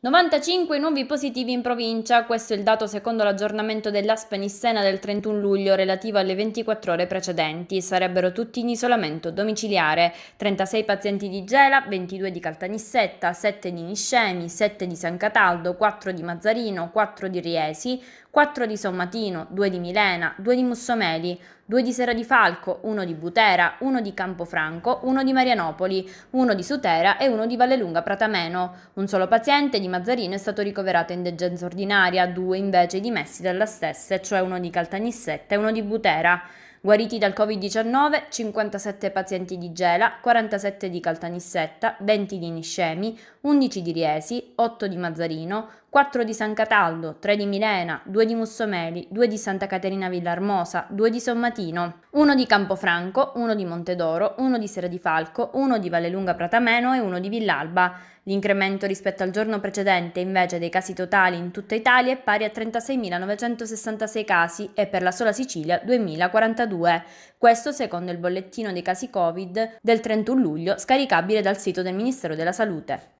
95 nuovi positivi in provincia, questo è il dato secondo l'aggiornamento dell'Aspenissena del 31 luglio relativo alle 24 ore precedenti, sarebbero tutti in isolamento domiciliare, 36 pazienti di Gela, 22 di Caltanissetta, 7 di Niscemi, 7 di San Cataldo, 4 di Mazzarino, 4 di Riesi, 4 di Sommatino, 2 di Milena, 2 di Mussomeli, due di Sera di Falco, uno di Butera, uno di Campofranco, uno di Marianopoli, uno di Sutera e uno di Vallelunga Pratameno. Un solo paziente di Mazzarino è stato ricoverato in degenza ordinaria, due invece dimessi dalla stessa, cioè uno di Caltanissetta e uno di Butera. Guariti dal Covid-19, 57 pazienti di Gela, 47 di Caltanissetta, 20 di Niscemi, 11 di Riesi, 8 di Mazzarino, 4 di San Cataldo, 3 di Milena, 2 di Mussomeli, 2 di Santa Caterina Villarmosa, 2 di Sommatino, 1 di Campofranco, 1 di Montedoro, 1 di Sera di Falco, 1 di Vallelunga Pratameno e 1 di Villalba. L'incremento rispetto al giorno precedente invece dei casi totali in tutta Italia è pari a 36.966 casi e per la sola Sicilia 2.042. Questo secondo il bollettino dei casi Covid del 31 luglio scaricabile dal sito del Ministero della Salute.